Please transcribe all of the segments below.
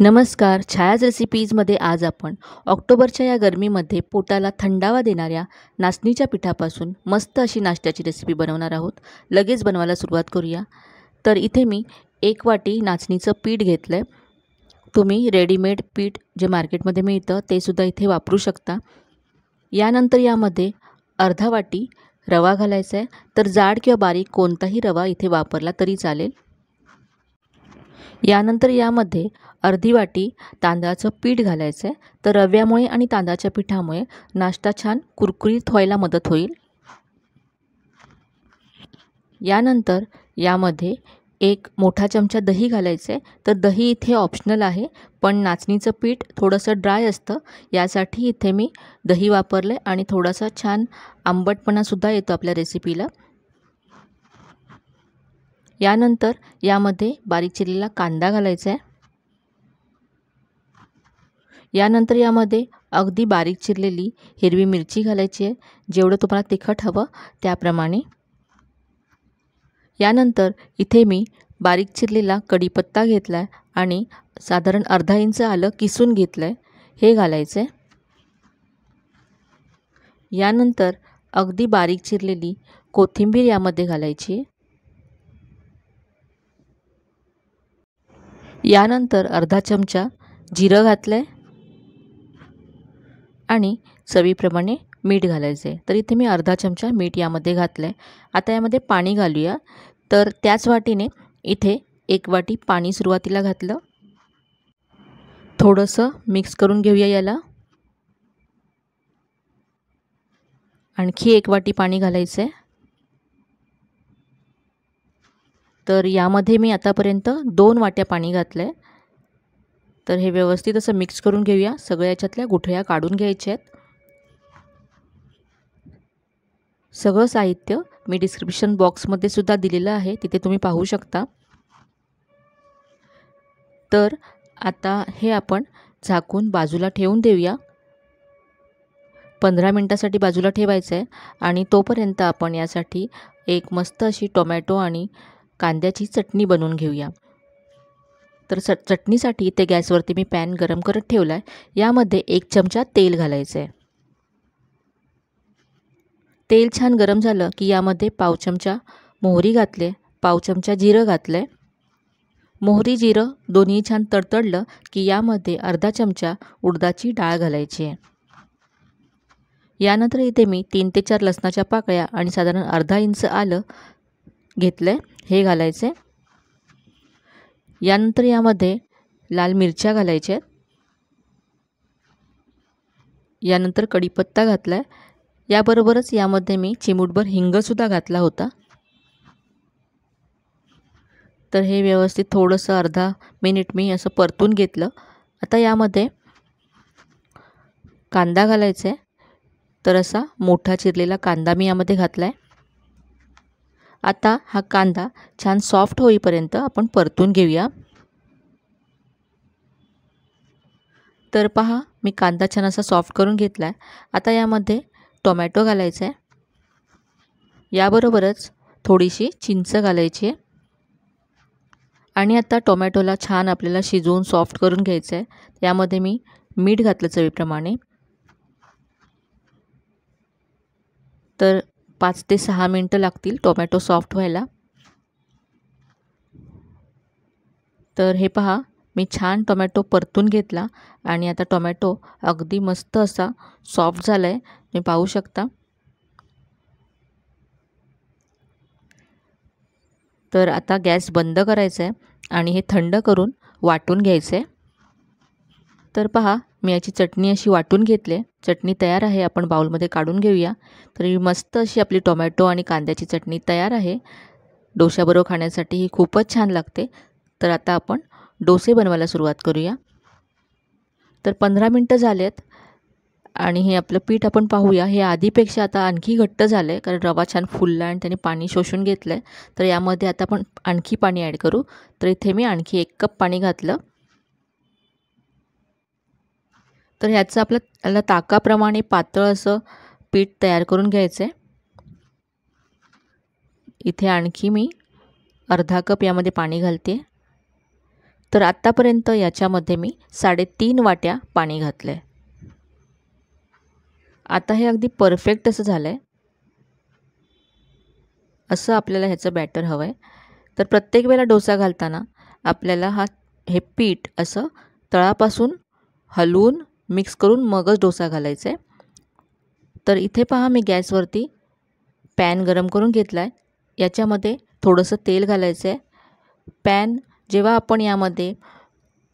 नमस्कार छायाज रेसिपीजमध्ये आज आपण ऑक्टोबरच्या या गरमीमध्ये पोटाला थंडावा देणाऱ्या नाचणीच्या पिठापासून मस्त अशी नाश्त्याची रेसिपी बनवणार आहोत लगेच बनवायला सुरुवात करूया तर इथे मी एक वाटी नाचणीचं पीठ घेतलं आहे तुम्ही रेडीमेड पीठ जे मार्केटमध्ये मिळतं ते सुद्धा इथे वापरू शकता यानंतर यामध्ये अर्धा वाटी रवा घालायचा आहे तर जाड किंवा बारीक कोणताही रवा इथे वापरला तरी चालेल यानंतर यामध्ये अर्धी वाटी तांदळाचं पीठ घालायचं आहे तर रव्यामुळे आणि तांदळाच्या पिठामुळे नाश्ता छान कुरकुरीत व्हायला मदत होईल यानंतर यामध्ये एक मोठा चमचा दही घालायचं आहे तर दही इथे ऑप्शनल आहे पण नाचणीचं पीठ थोडंसं ड्राय असतं यासाठी इथे मी दही वापरलं आणि थोडासा छान आंबटपणासुद्धा येतो आपल्या रेसिपीला यानंतर यामध्ये बारीक चिरलेला कांदा घालायचा आहे यानंतर यामध्ये अगदी बारीक चिरलेली हिरवी मिरची घालायची आहे जेवढं तुम्हाला तिखट हवं त्याप्रमाणे यानंतर इथे मी बारीक चिरलेला कढीपत्ता घेतला आहे आणि साधारण अर्धा इंच आलं किसून घेतलं आहे हे घालायचं आहे यानंतर अगदी बारीक चिरलेली कोथिंबीर यामध्ये घालायची यानंतर अर्धा चमचा जिरं घातलं आहे आणि चवीप्रमाणे मीठ घालायचं आहे तर इथे मी अर्धा चमचा मीठ यामध्ये घातलं आहे आता यामध्ये पाणी घालूया तर त्याच वाटीने इथे एक वाटी पाणी सुरुवातीला घातलं थोडंसं मिक्स करून घेऊया याला आणखी एक वाटी पाणी घालायचं आहे तर यामध्ये मी आतापर्यंत दोन वाट्या पाणी घातलं आहे तर हे व्यवस्थित असं मिक्स करून घेऊया सगळ्या याच्यातल्या गुठळ्या काढून घ्यायच्या आहेत सगळं साहित्य मी डिस्क्रिप्शन बॉक्समध्ये सुद्धा दिलेलं आहे तिथे तुम्ही पाहू शकता तर आता हे आपण झाकून बाजूला ठेवून देऊया पंधरा मिनटासाठी बाजूला ठेवायचं आहे आणि तोपर्यंत आपण यासाठी एक मस्त अशी टोमॅटो आणि कांद्याची चटणी बनवून घेऊया तर स चटणीसाठी ते गॅसवरती मी पॅन गरम करत ठेवला आहे यामध्ये एक चमचा तेल घालायचं आहे तेल छान गरम झालं की यामध्ये पाव चमचा मोहरी घातले पाव चमचा जिरं घातलं आहे मोहरी जिरं दोन्ही छान तडतडलं की यामध्ये अर्धा चमचा उडदाची डाळ घालायची आहे यानंतर इथे मी तीन ते चार लसणाच्या पाकळ्या आणि साधारण अर्धा इंच आलं घेतलं आहे हे घालायचे यानंतर यामध्ये लाल मिरच्या घालायच्या आहेत यानंतर कढीपत्ता घातला आहे याबरोबरच यामध्ये मी चिमूटभर हिंगसुद्धा घातला होता तर हे व्यवस्थित थोडंसं अर्धा मिनिट मी असं परतून घेतलं आता यामध्ये कांदा घालायचा आहे तर असा मोठा चिरलेला कांदा मी यामध्ये घातला आहे आता हा कांदा छान सॉफ्ट होईपर्यंत आपण परतून घेऊया तर पहा मी कांदा छान असा सॉफ्ट करून घेतला आहे आता यामध्ये टोमॅटो घालायचा आहे याबरोबरच थोडीशी चिंच घालायची आहे आणि आता टोमॅटोला छान आपल्याला शिजवून सॉफ्ट करून घ्यायचं आहे यामध्ये मी मीठ घातलं चवीप्रमाणे तर पाच ते सहा मिनटं लागतील टोमॅटो सॉफ्ट व्हायला तर हे पहा मी छान टोमॅटो परतून घेतला आणि आता टोमॅटो अगदी मस्त असा सॉफ्ट झाला आहे तुम्ही पाहू शकता तर आता गॅस बंद करायचा आहे आणि हे थंड करून वाटून घ्यायचं आहे तर पहा मी याची चटणी अशी वाटून घेतली चटणी तयार आहे आपण बाऊलमध्ये काढून घेऊया तर ही मस्त अशी आपली टोमॅटो आणि कांद्याची चटणी तयार आहे डोश्याबरोबर खाण्यासाठी ही खूपच छान लागते तर आता आपण डोसे बनवायला सुरुवात करूया तर पंधरा मिनटं झालेत आणि हे आपलं पीठ आपण पाहूया हे आधीपेक्षा आता आणखी घट्ट झालं आहे कारण रवा छान फुलला आणि त्याने पाणी शोषून घेतलं आहे तर यामध्ये आता आपण आणखी पाणी ॲड करू तर इथे मी आणखी एक कप पाणी घातलं तर ह्याचं आपलं याला ताकाप्रमाणे पातळ असं पीठ तयार करून घ्यायचं आहे इथे आणखी मी अर्धा कप यामध्ये पाणी घालते तर आत्तापर्यंत याच्यामध्ये मी साडेतीन वाट्या पाणी घातलं आहे आता हे अगदी परफेक्ट असं झालं आहे असं आपल्याला ह्याचं बॅटर हवं आहे तर प्रत्येक वेळेला डोसा घालताना आपल्याला हा हे पीठ असं तळापासून हलवून मिक्स करून मगच डोसा घालायचा आहे तर इथे पहा मी गॅसवरती पॅन गरम करून घेतला आहे याच्यामध्ये थोडंसं तेल घालायचं आहे पॅन जेव्हा आपण यामध्ये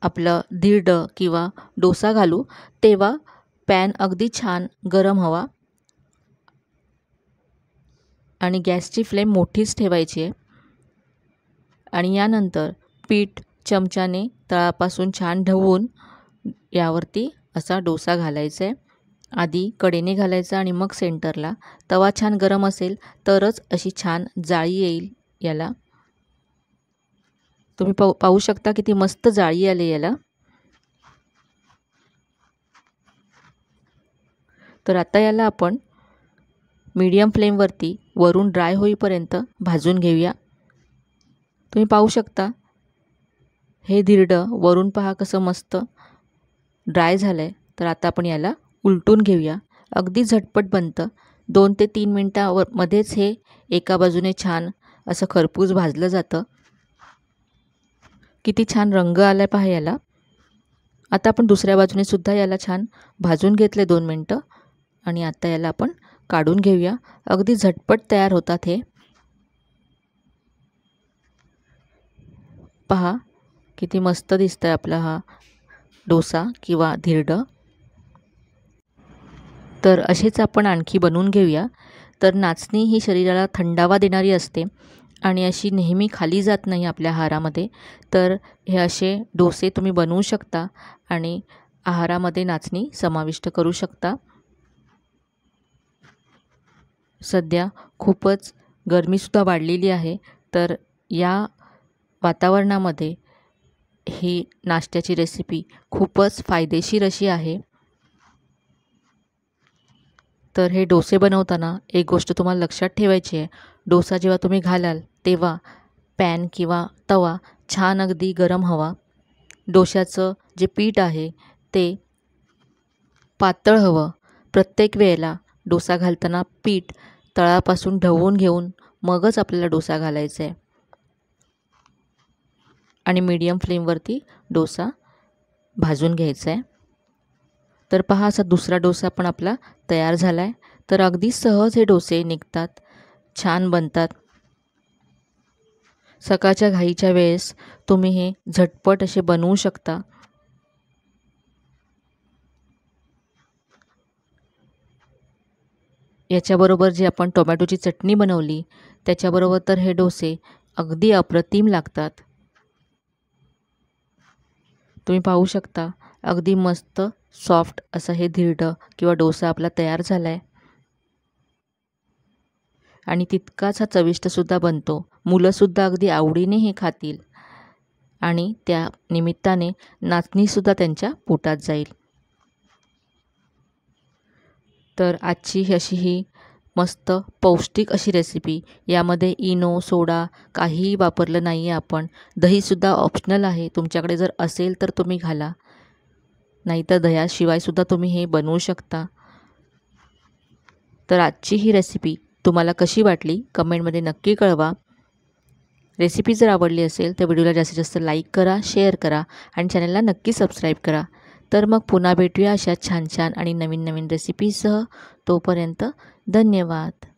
आपलं दीड किंवा डोसा घालू तेव्हा पॅन अगदी छान गरम हवा आणि गॅसची फ्लेम मोठीच ठेवायची आहे आणि यानंतर पीठ चमच्याने तळापासून छान ढवून यावरती असा डोसा घालायचा आहे आधी कडेने घालायचा आणि मग सेंटरला तवा छान गरम असेल तरच अशी छान जाळी येईल याला तुम्ही पाहू पाहू शकता किती मस्त जाळी आले याला तर आता याला आपण मीडियम फ्लेमवरती वरून ड्राय होईपर्यंत भाजून घेऊया तुम्ही पाहू शकता हे धिरडं वरून पहा कसं मस्त ड्राय झालं आहे तर आता आपण याला उलटून घेऊया अगदी झटपट बनतं दोन ते तीन मिनटावर मध्येच हे एका बाजूने छान असं खरपूस भाजलं जातं किती छान रंग आला आहे पहा याला आता आपण दुसऱ्या बाजूने सुद्धा याला छान भाजून घेतले दोन मिनटं आणि आता याला आपण काढून घेऊया अगदी झटपट तयार होतात हे पहा किती मस्त दिसतं आहे आपला हा डोसा किंवा धिरडं तर असेच आपण आणखी बनवून घेऊया तर नाचणी ही शरीराला थंडावा देणारी असते आणि अशी नेहमी खाली जात नाही आपल्या आहारामध्ये तर हे असे डोसे तुम्ही बनवू शकता आणि आहारामध्ये नाचणी समाविष्ट करू शकता सध्या खूपच गरमीसुद्धा वाढलेली आहे तर या वातावरणामध्ये ही नाश्त्याची रेसिपी खूपच फायदेशीर अशी आहे तर हे डोसे बनवताना एक गोष्ट तुम्हाला लक्षात ठेवायची आहे डोसा जेव्हा तुम्ही घालाल तेव्हा पॅन किंवा तवा छान अगदी गरम हवा डोशाचं जे पीठ आहे ते पातळ हवं प्रत्येक वेळेला डोसा घालताना पीठ तळापासून ढवून घेऊन मगच आपल्याला डोसा घालायचा आहे आणि मीडियम फ्लेमवरती डोसा भाजून घ्यायचा आहे तर पहा असा दुसरा डोसा पण आपला तयार झाला आहे तर अगदी सहज हे डोसे निघतात छान बनतात सकाळच्या घाईच्या वेळेस तुम्ही हे झटपट असे बनवू शकता याच्याबरोबर जे आपण टोमॅटोची चटणी बनवली त्याच्याबरोबर तर हे डोसे अगदी अप्रतिम लागतात तुम्ही पाहू शकता अगदी मस्त सॉफ्ट असं हे धिरडं किंवा डोसा आपला तयार झाला आहे आणि तितकाच हा चविष्टसुद्धा बनतो मुलंसुद्धा अगदी आवडीने हे खातील आणि त्या निमित्ताने नाचणीसुद्धा त्यांच्या पोटात जाईल तर आजची अशी ही मस्त पौष्टिक अशी रेसिपी यामध्ये इनो सोडा काहीही वापरलं नाही आहे आपण दहीसुद्धा ऑप्शनल आहे तुमच्याकडे जर असेल तर तुम्ही घाला नाहीतर दह्याशिवायसुद्धा तुम्ही हे बनवू शकता तर आजची ही रेसिपी तुम्हाला कशी वाटली कमेंटमध्ये नक्की कळवा रेसिपी जर आवडली असेल तर व्हिडिओला जास्तीत जास्त लाईक करा शेअर करा आणि चॅनलला नक्की सबस्क्राईब करा तर मग पुन्हा भेटूया अशा छान छान आणि नवीन नवीन रेसिपीसह तोपर्यंत धन्यवाद